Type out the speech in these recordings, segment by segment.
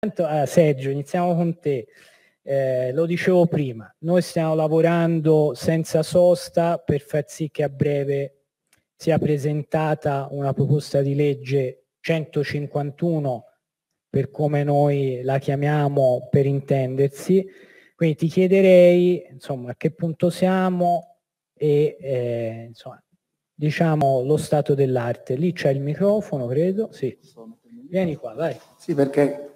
Intanto, eh, Sergio, iniziamo con te. Eh, lo dicevo prima, noi stiamo lavorando senza sosta per far sì che a breve sia presentata una proposta di legge 151, per come noi la chiamiamo per intendersi. Quindi ti chiederei insomma, a che punto siamo e eh, insomma, diciamo lo stato dell'arte. Lì c'è il microfono, credo. Sì. Vieni qua, vai. Sì, perché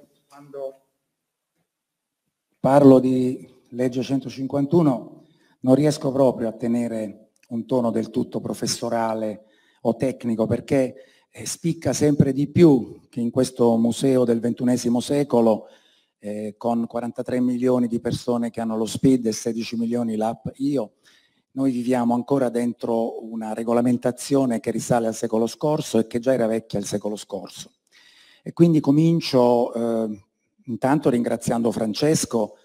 parlo di legge 151 non riesco proprio a tenere un tono del tutto professorale o tecnico perché eh, spicca sempre di più che in questo museo del XXI secolo eh, con 43 milioni di persone che hanno lo SPID e 16 milioni l'app IO, noi viviamo ancora dentro una regolamentazione che risale al secolo scorso e che già era vecchia il secolo scorso. E quindi comincio eh, intanto ringraziando Francesco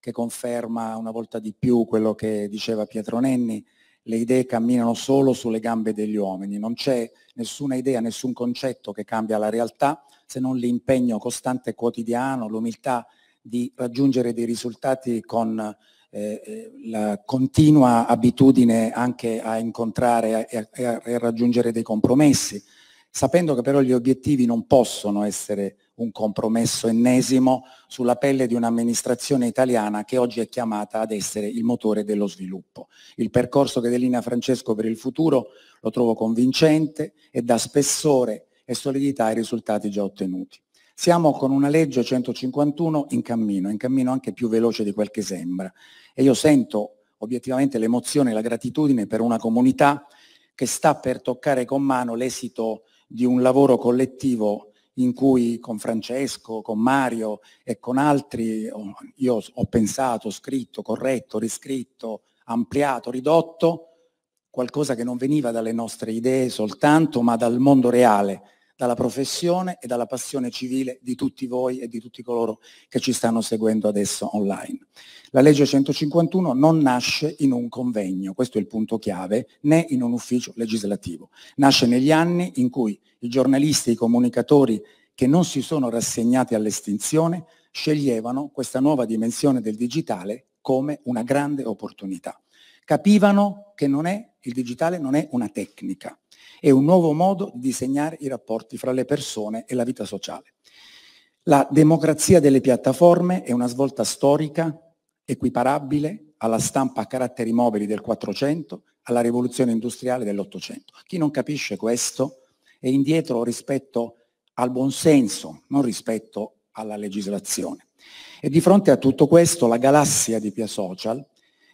che conferma una volta di più quello che diceva Pietro Nenni, le idee camminano solo sulle gambe degli uomini, non c'è nessuna idea, nessun concetto che cambia la realtà se non l'impegno costante e quotidiano, l'umiltà di raggiungere dei risultati con eh, eh la continua abitudine anche a incontrare e a, e a raggiungere dei compromessi, sapendo che però gli obiettivi non possono essere un compromesso ennesimo sulla pelle di un'amministrazione italiana che oggi è chiamata ad essere il motore dello sviluppo. Il percorso che delinea Francesco per il futuro lo trovo convincente e dà spessore e solidità ai risultati già ottenuti. Siamo con una legge 151 in cammino, in cammino anche più veloce di quel che sembra e io sento obiettivamente l'emozione e la gratitudine per una comunità che sta per toccare con mano l'esito di un lavoro collettivo in cui con Francesco, con Mario e con altri oh, io ho pensato, scritto, corretto, riscritto, ampliato, ridotto, qualcosa che non veniva dalle nostre idee soltanto, ma dal mondo reale, dalla professione e dalla passione civile di tutti voi e di tutti coloro che ci stanno seguendo adesso online. La legge 151 non nasce in un convegno, questo è il punto chiave, né in un ufficio legislativo. Nasce negli anni in cui i giornalisti e i comunicatori che non si sono rassegnati all'estinzione sceglievano questa nuova dimensione del digitale come una grande opportunità. Capivano che non è, il digitale non è una tecnica, è un nuovo modo di disegnare i rapporti fra le persone e la vita sociale. La democrazia delle piattaforme è una svolta storica equiparabile alla stampa a caratteri mobili del 400, alla rivoluzione industriale dell'800. Chi non capisce questo è indietro rispetto al buonsenso, non rispetto alla legislazione. E di fronte a tutto questo la galassia di Pia Social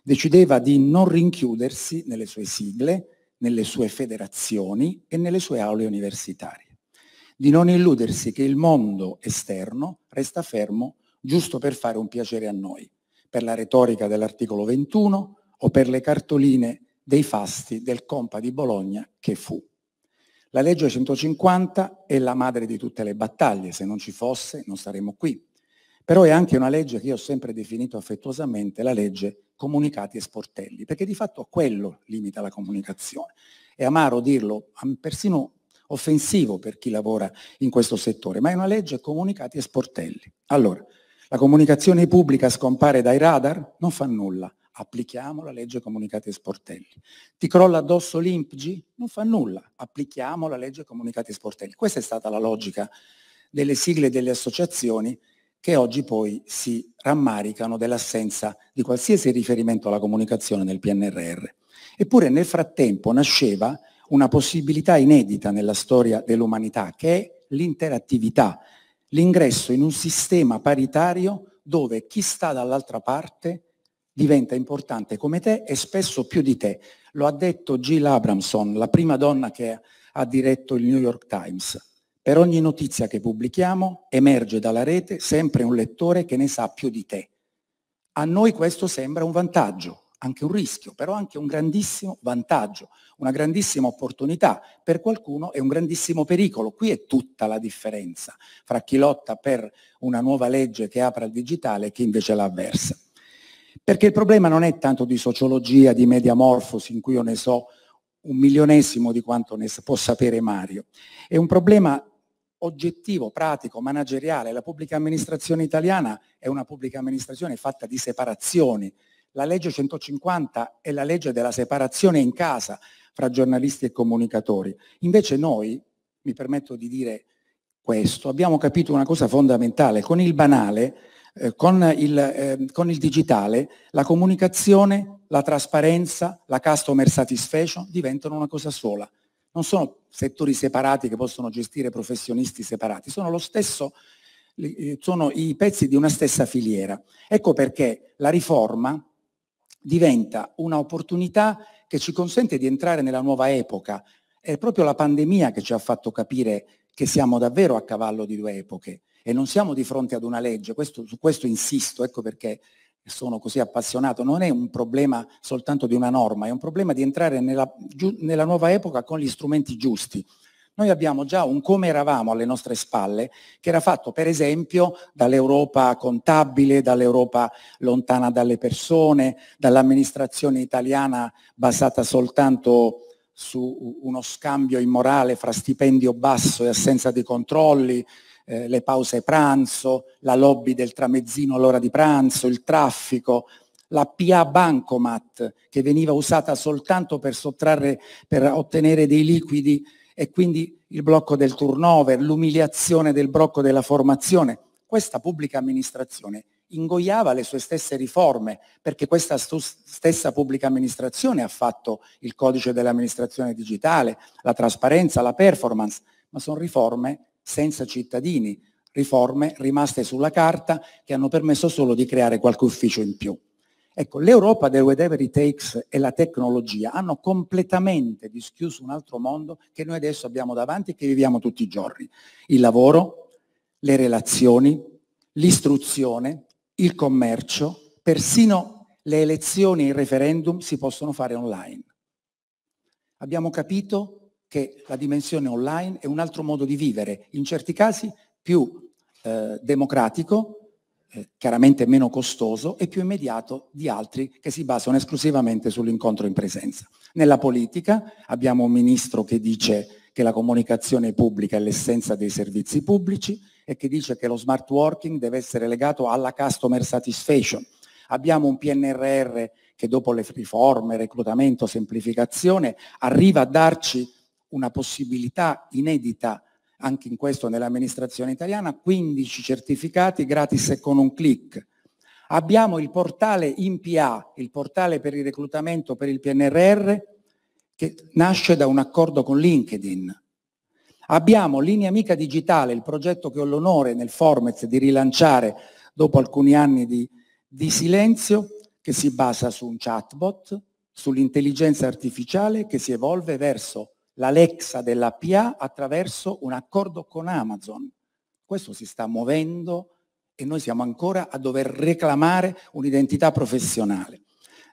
decideva di non rinchiudersi nelle sue sigle, nelle sue federazioni e nelle sue aule universitarie. Di non illudersi che il mondo esterno resta fermo giusto per fare un piacere a noi, per la retorica dell'articolo 21 o per le cartoline dei fasti del compa di Bologna che fu. La legge 150 è la madre di tutte le battaglie, se non ci fosse non saremmo qui. Però è anche una legge che io ho sempre definito affettuosamente la legge comunicati e sportelli, perché di fatto quello limita la comunicazione. È amaro dirlo, persino offensivo per chi lavora in questo settore, ma è una legge comunicati e sportelli. Allora, la comunicazione pubblica scompare dai radar? Non fa nulla. Applichiamo la legge comunicati e sportelli. Ti crolla addosso l'IMPG? Non fa nulla. Applichiamo la legge comunicati e sportelli. Questa è stata la logica delle sigle e delle associazioni che oggi poi si rammaricano dell'assenza di qualsiasi riferimento alla comunicazione nel PNRR. Eppure nel frattempo nasceva una possibilità inedita nella storia dell'umanità, che è l'interattività, l'ingresso in un sistema paritario dove chi sta dall'altra parte diventa importante come te e spesso più di te. Lo ha detto Jill Abramson, la prima donna che ha diretto il New York Times. Per ogni notizia che pubblichiamo emerge dalla rete sempre un lettore che ne sa più di te. A noi questo sembra un vantaggio, anche un rischio, però anche un grandissimo vantaggio, una grandissima opportunità. Per qualcuno è un grandissimo pericolo. Qui è tutta la differenza fra chi lotta per una nuova legge che apra il digitale e chi invece la avversa. Perché il problema non è tanto di sociologia, di mediamorfosi, in cui io ne so un milionesimo di quanto ne può sapere Mario. È un problema oggettivo, pratico, manageriale. La pubblica amministrazione italiana è una pubblica amministrazione fatta di separazioni. La legge 150 è la legge della separazione in casa fra giornalisti e comunicatori. Invece noi, mi permetto di dire questo, abbiamo capito una cosa fondamentale. Con il banale, eh, con, il, eh, con il digitale, la comunicazione, la trasparenza, la customer satisfaction diventano una cosa sola non sono settori separati che possono gestire professionisti separati, sono, stesso, eh, sono i pezzi di una stessa filiera. Ecco perché la riforma diventa un'opportunità che ci consente di entrare nella nuova epoca. È proprio la pandemia che ci ha fatto capire che siamo davvero a cavallo di due epoche e non siamo di fronte ad una legge, questo, su questo insisto, ecco perché e sono così appassionato, non è un problema soltanto di una norma, è un problema di entrare nella, giu, nella nuova epoca con gli strumenti giusti. Noi abbiamo già un come eravamo alle nostre spalle, che era fatto per esempio dall'Europa contabile, dall'Europa lontana dalle persone, dall'amministrazione italiana basata soltanto su uno scambio immorale fra stipendio basso e assenza di controlli, eh, le pause pranzo, la lobby del tramezzino all'ora di pranzo, il traffico, la PA Bancomat che veniva usata soltanto per sottrarre, per ottenere dei liquidi e quindi il blocco del turnover, l'umiliazione del blocco della formazione. Questa pubblica amministrazione ingoiava le sue stesse riforme, perché questa stessa pubblica amministrazione ha fatto il codice dell'amministrazione digitale, la trasparenza, la performance, ma sono riforme senza cittadini, riforme rimaste sulla carta che hanno permesso solo di creare qualche ufficio in più. Ecco, l'Europa del whatever it takes e la tecnologia hanno completamente dischiuso un altro mondo che noi adesso abbiamo davanti e che viviamo tutti i giorni. Il lavoro, le relazioni, l'istruzione, il commercio, persino le elezioni e il referendum si possono fare online. Abbiamo capito che la dimensione online è un altro modo di vivere, in certi casi più eh, democratico, eh, chiaramente meno costoso e più immediato di altri che si basano esclusivamente sull'incontro in presenza. Nella politica abbiamo un ministro che dice che la comunicazione pubblica è l'essenza dei servizi pubblici e che dice che lo smart working deve essere legato alla customer satisfaction. Abbiamo un PNRR che dopo le riforme, reclutamento, semplificazione, arriva a darci una possibilità inedita anche in questo nell'amministrazione italiana, 15 certificati gratis e con un clic. Abbiamo il portale IMPA, il portale per il reclutamento per il PNRR, che nasce da un accordo con LinkedIn. Abbiamo Linea Amica Digitale, il progetto che ho l'onore nel Formez di rilanciare dopo alcuni anni di, di silenzio, che si basa su un chatbot, sull'intelligenza artificiale che si evolve verso l'Alexa della PA attraverso un accordo con Amazon. Questo si sta muovendo e noi siamo ancora a dover reclamare un'identità professionale.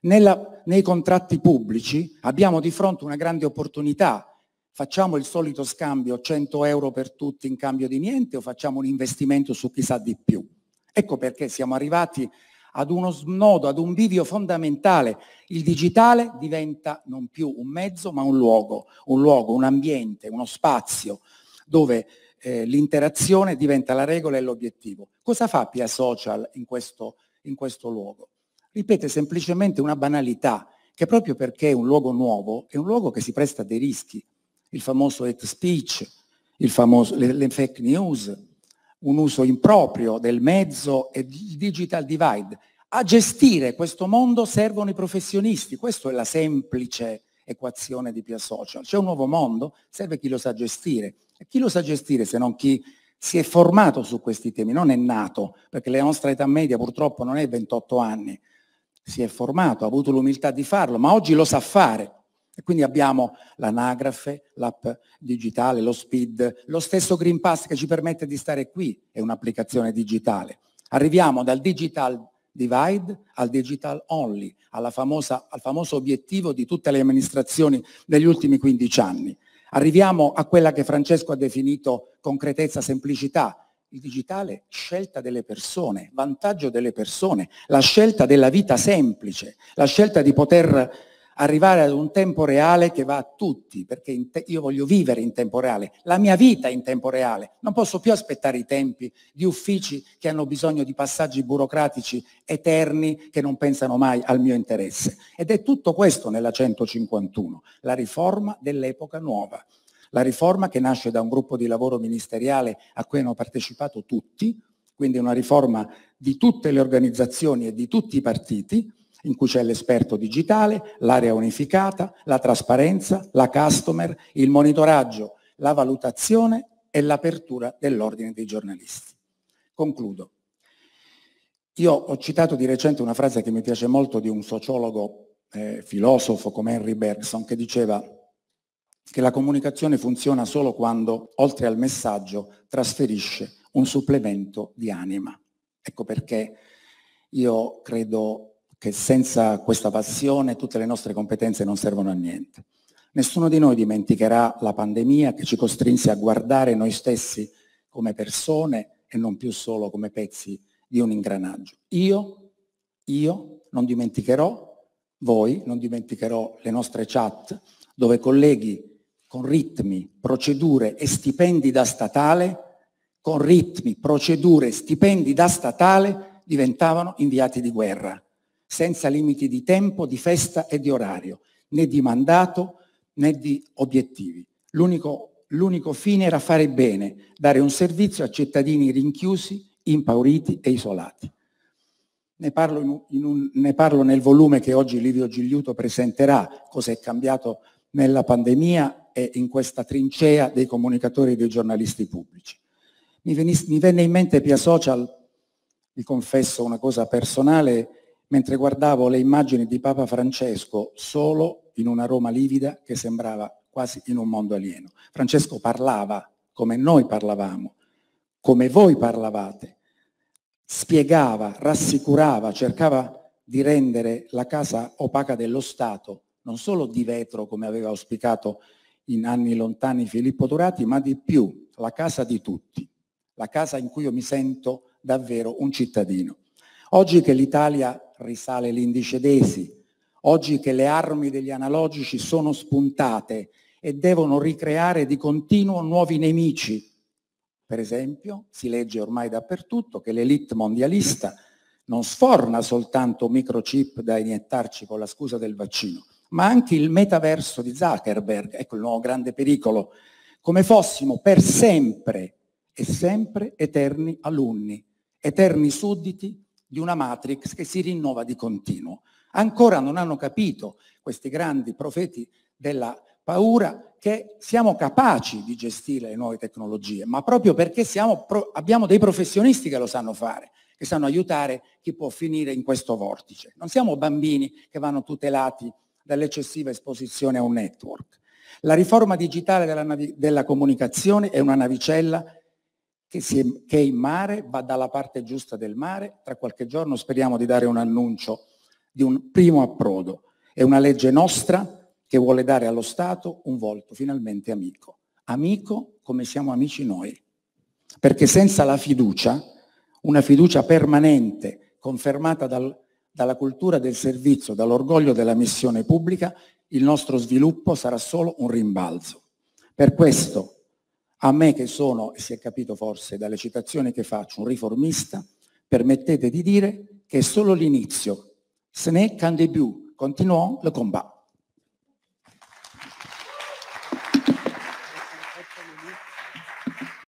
Nella, nei contratti pubblici abbiamo di fronte una grande opportunità. Facciamo il solito scambio 100 euro per tutti in cambio di niente o facciamo un investimento su chissà di più? Ecco perché siamo arrivati ad uno snodo, ad un bivio fondamentale. Il digitale diventa non più un mezzo ma un luogo, un, luogo, un ambiente, uno spazio dove eh, l'interazione diventa la regola e l'obiettivo. Cosa fa Pia Social in questo, in questo luogo? Ripete semplicemente una banalità, che proprio perché è un luogo nuovo, è un luogo che si presta a dei rischi. Il famoso hate speech, famoso, le, le fake news, un uso improprio del mezzo e il digital divide. A gestire questo mondo servono i professionisti, questa è la semplice equazione di Pia Social. C'è un nuovo mondo, serve chi lo sa gestire. E chi lo sa gestire se non chi si è formato su questi temi, non è nato, perché la nostra età media purtroppo non è 28 anni, si è formato, ha avuto l'umiltà di farlo, ma oggi lo sa fare. E quindi abbiamo l'anagrafe, l'app digitale, lo speed, lo stesso Green Pass che ci permette di stare qui, è un'applicazione digitale. Arriviamo dal digital divide al digital only, famosa, al famoso obiettivo di tutte le amministrazioni degli ultimi 15 anni. Arriviamo a quella che Francesco ha definito concretezza, semplicità, il digitale scelta delle persone, vantaggio delle persone, la scelta della vita semplice, la scelta di poter arrivare ad un tempo reale che va a tutti, perché te- io voglio vivere in tempo reale, la mia vita in tempo reale, non posso più aspettare i tempi di uffici che hanno bisogno di passaggi burocratici eterni che non pensano mai al mio interesse. Ed è tutto questo nella 151, la riforma dell'epoca nuova. La riforma che nasce da un gruppo di lavoro ministeriale a cui hanno partecipato tutti, quindi una riforma di tutte le organizzazioni e di tutti i partiti, in cui c'è l'esperto digitale, l'area unificata, la trasparenza, la customer, il monitoraggio, la valutazione e l'apertura dell'ordine dei giornalisti. Concludo. Io ho citato di recente una frase che mi piace molto di un sociologo, eh, filosofo come Henry Bergson, che diceva che la comunicazione funziona solo quando, oltre al messaggio, trasferisce un supplemento di anima. Ecco perché io credo che senza questa passione tutte le nostre competenze non servono a niente. Nessuno di noi dimenticherà la pandemia che ci costrinse a guardare noi stessi come persone e non più solo come pezzi di un ingranaggio. Io, io non dimenticherò voi, non dimenticherò le nostre chat dove colleghi con ritmi, procedure e stipendi da statale, con ritmi, procedure, e stipendi da statale diventavano inviati di guerra senza limiti di tempo, di festa e di orario, né di mandato né di obiettivi. L'unico, l'unico fine era fare bene, dare un servizio a cittadini rinchiusi, impauriti e isolati. Ne parlo, in, in un, ne parlo nel volume che oggi Livio Gigliuto presenterà, cosa è cambiato nella pandemia e in questa trincea dei comunicatori e dei giornalisti pubblici. Mi, venis, mi venne in mente Pia Social, vi confesso una cosa personale, mentre guardavo le immagini di Papa Francesco solo in una Roma livida che sembrava quasi in un mondo alieno. Francesco parlava come noi parlavamo, come voi parlavate, spiegava, rassicurava, cercava di rendere la casa opaca dello Stato, non solo di vetro come aveva auspicato in anni lontani Filippo Durati, ma di più, la casa di tutti, la casa in cui io mi sento davvero un cittadino. Oggi che l'Italia risale l'indice DESI, oggi che le armi degli analogici sono spuntate e devono ricreare di continuo nuovi nemici. Per esempio, si legge ormai dappertutto che l'elite mondialista non sforna soltanto microchip da iniettarci con la scusa del vaccino, ma anche il metaverso di Zuckerberg, ecco il nuovo grande pericolo, come fossimo per sempre e sempre eterni alunni, eterni sudditi di una matrix che si rinnova di continuo. Ancora non hanno capito questi grandi profeti della paura che siamo capaci di gestire le nuove tecnologie, ma proprio perché siamo, abbiamo dei professionisti che lo sanno fare, che sanno aiutare chi può finire in questo vortice. Non siamo bambini che vanno tutelati dall'eccessiva esposizione a un network. La riforma digitale della, della comunicazione è una navicella che, si, che, è in mare, va dalla parte giusta del mare, tra qualche giorno speriamo di dare un annuncio di un primo approdo. È una legge nostra che vuole dare allo Stato un volto finalmente amico. Amico come siamo amici noi. Perché senza la fiducia, una fiducia permanente, confermata dal, dalla cultura del servizio, dall'orgoglio della missione pubblica, il nostro sviluppo sarà solo un rimbalzo. Per questo a me che sono, si è capito forse dalle citazioni che faccio, un riformista, permettete di dire che è solo l'inizio. Ce n'est qu'un début. Continuons le combat.